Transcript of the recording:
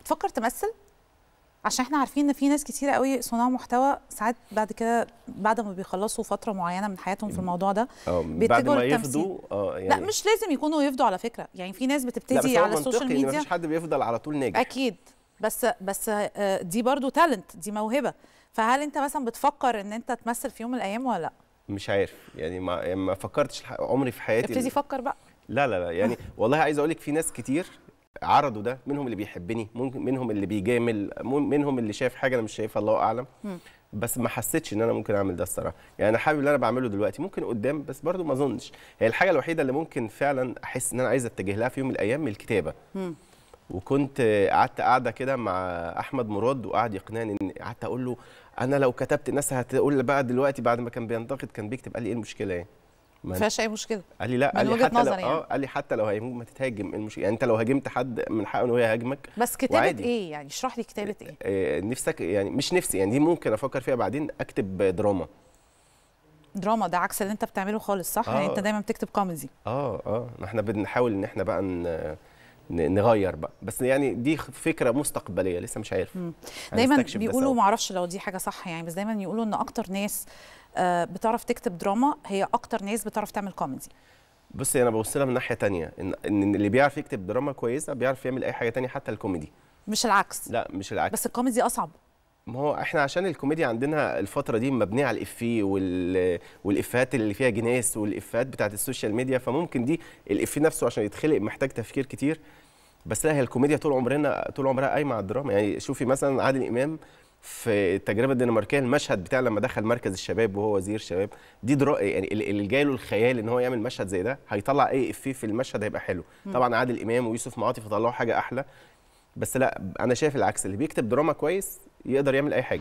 بتفكر تمثل عشان احنا عارفين ان في ناس كتيره قوي صناع محتوى ساعات بعد كده بعد ما بيخلصوا فتره معينه من حياتهم في الموضوع ده اه، بيتجهوا للتمثيل اه يعني لا مش لازم يكونوا يفضوا على فكره يعني في ناس بتبتدي على السوشيال ميديا مفيش حد بيفضل على طول ناجح اكيد بس بس آه، دي برضو تالنت دي موهبه فهل انت مثلا بتفكر ان انت تمثل في يوم من الايام ولا لا مش عارف يعني ما, يعني ما فكرتش عمري في حياتي ابتدي فكر بقى لا لا لا يعني والله عايز اقول لك في ناس كتير عرضوا ده منهم اللي بيحبني ممكن منهم اللي بيجامل منهم اللي شايف حاجه انا مش شايفها الله اعلم بس ما حسيتش ان انا ممكن اعمل ده الصراحه يعني انا حابب اللي انا بعمله دلوقتي ممكن قدام بس برضو ما اظنش هي الحاجه الوحيده اللي ممكن فعلا احس ان انا عايز اتجه لها في يوم من الايام الكتابه وكنت قعدت قاعده كده مع احمد مراد وقعد يقنعني ان قعدت اقول له انا لو كتبت ناس هتقول بقى دلوقتي بعد ما كان بينتقد كان بيكتب قال لي ايه المشكله يعني ما فيهاش اي مشكله قال لي لا قال لي حتى لو يعني. اه قال لي حتى لو هيموت ما تتهاجم المشكله يعني انت لو هاجمت حد من حقه ان هو يهاجمك بس كتابه وعادي. ايه يعني اشرح لي كتابه ايه آه، آه، نفسك يعني مش نفسي يعني دي ممكن افكر فيها بعدين اكتب دراما دراما ده عكس اللي انت بتعمله خالص صح آه. يعني انت آه. دايما بتكتب كوميدي اه اه احنا بنحاول ان احنا بقى ن... نغير بقى بس يعني دي فكره مستقبليه لسه مش عارف دايما بيقولوا ما اعرفش لو دي حاجه صح يعني بس دايما يقولوا ان اكتر ناس آه، بتعرف تكتب دراما هي اكتر ناس بتعرف تعمل كوميدي بصي انا ببص لها من ناحيه تانية ان اللي بيعرف يكتب دراما كويسه بيعرف يعمل اي حاجه تانية حتى الكوميدي مش العكس لا مش العكس بس الكوميدي اصعب ما هو احنا عشان الكوميديا عندنا الفتره دي مبنيه على الافي وال... والافيهات اللي فيها جناس والافيهات بتاعه السوشيال ميديا فممكن دي الافي نفسه عشان يتخلق محتاج تفكير كتير بس لا هي الكوميديا طول عمرنا طول عمرها قايمه على الدراما يعني شوفي مثلا عادل امام في التجربه الدنماركيه المشهد بتاع لما دخل مركز الشباب وهو وزير شباب دي درا يعني اللي جاي له الخيال ان هو يعمل مشهد زي ده هيطلع اي افيه في المشهد هيبقى حلو طبعا عادل امام ويوسف معاطي فطلعوا حاجه احلى بس لا انا شايف العكس اللي بيكتب دراما كويس يقدر يعمل اي حاجه